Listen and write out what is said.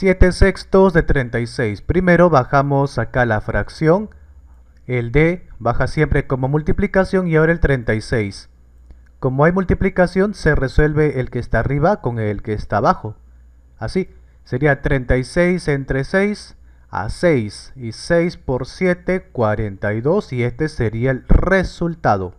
7 sextos de 36. Primero bajamos acá la fracción. El D baja siempre como multiplicación y ahora el 36. Como hay multiplicación, se resuelve el que está arriba con el que está abajo. Así, sería 36 entre 6 a 6. Y 6 por 7, 42. Y este sería el resultado.